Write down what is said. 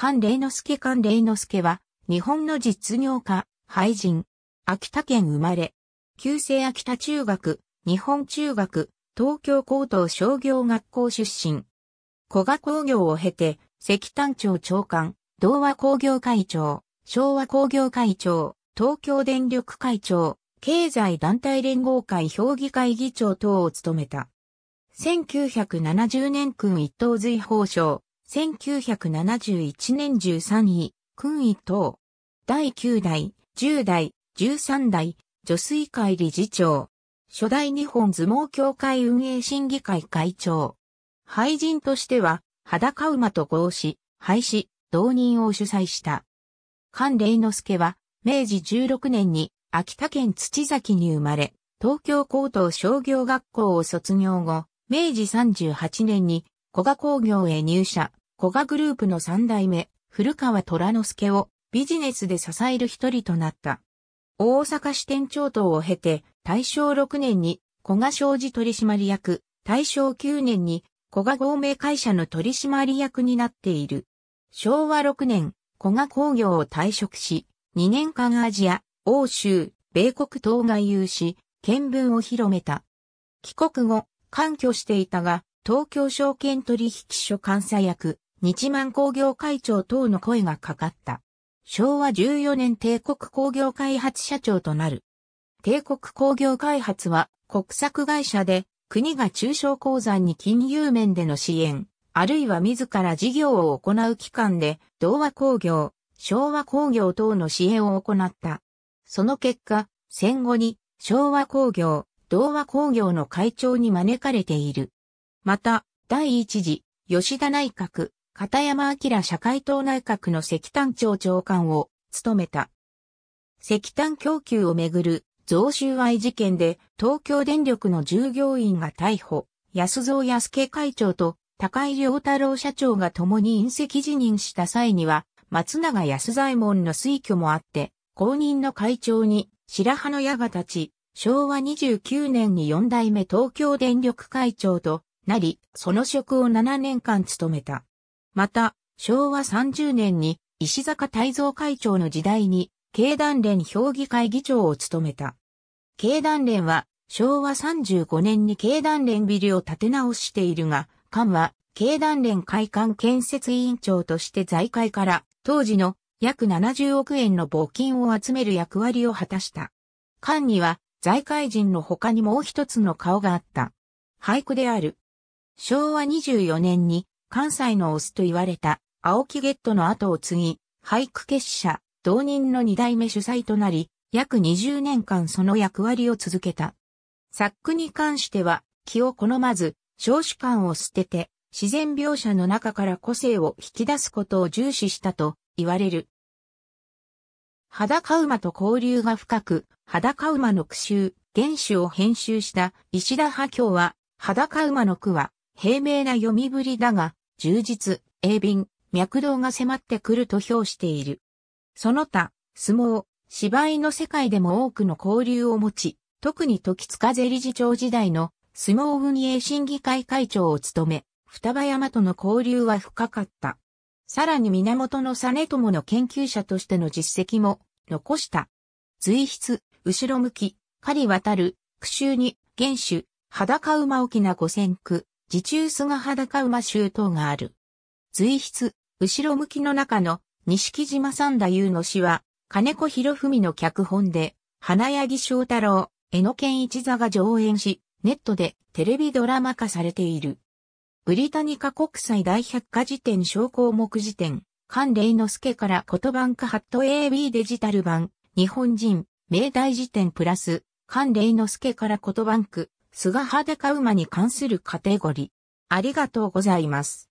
関霊之助関霊之助は、日本の実業家、俳人、秋田県生まれ、旧制秋田中学、日本中学、東京高等商業学校出身。古賀工業を経て、石炭庁長官、同和工業会長、昭和工業会長、東京電力会長、経済団体連合会評議会議長等を務めた。1970年君一等随法賞、1971年13位、君位等。第9代、10代、13代、女水会理事長。初代日本相撲協会運営審議会会長。廃人としては、裸馬と合し、廃止、同人を主催した。関礼之助は、明治16年に秋田県土崎に生まれ、東京高等商業学校を卒業後、明治38年に古賀工業へ入社、古賀グループの三代目、古川虎之助をビジネスで支える一人となった。大阪支店長等を経て、大正6年に古賀商事取締役、大正9年に古賀合名会社の取締役になっている。昭和6年、古賀工業を退職し、2年間アジア、欧州、米国等外遊し、見聞を広めた。帰国後、関挙していたが、東京証券取引所監査役、日満工業会長等の声がかかった。昭和14年帝国工業開発社長となる。帝国工業開発は国策会社で国が中小鉱山に金融面での支援、あるいは自ら事業を行う機関で、同和工業、昭和工業等の支援を行った。その結果、戦後に昭和工業、同和工業の会長に招かれている。また、第一次、吉田内閣、片山明社会党内閣の石炭庁長官を務めた。石炭供給をめぐる贈収賄事件で東京電力の従業員が逮捕、安蔵康家会長と高井良太郎社長が共に隕石辞任した際には、松永安左衛門の推挙もあって、公認の会長に白羽の矢が立ち、昭和29年に4代目東京電力会長となり、その職を7年間務めた。また、昭和30年に石坂泰造会長の時代に、経団連評議会議長を務めた。経団連は、昭和35年に経団連ビルを建て直しているが、官は、経団連会館建設委員長として財界から、当時の約70億円の募金を集める役割を果たした。官には、財界人の他にもう一つの顔があった。俳句である。昭和24年に関西のオスと言われた、青木ゲットの後を継ぎ、俳句結社、同人の二代目主催となり、約20年間その役割を続けた。作句に関しては、気を好まず、少子感を捨てて、自然描写の中から個性を引き出すことを重視したと言われる。裸馬と交流が深く、裸馬の句集、原種を編集した石田波京は、裸馬の句は、平明な読みぶりだが、充実、鋭敏、脈動が迫ってくると評している。その他、相撲、芝居の世界でも多くの交流を持ち、特に時塚税理事長時代の相撲運営審議会会長を務め、双葉山との交流は深かった。さらに源の実友の研究者としての実績も残した。随筆、後ろ向き、狩り渡る、苦衆に、原種、裸馬沖な五線句、自中菅裸馬周等がある。随筆、後ろ向きの中の、西木島三田優の詩は、金子博文の脚本で、花柳翔太郎、江野健一座が上演し、ネットでテレビドラマ化されている。ブリタニカ国際大百科辞典小項目辞典、関礼之助から言葉んかハット AB デジタル版、日本人、明大辞典プラス、関礼之助から言葉んく、菅派で買う馬に関するカテゴリー。ありがとうございます。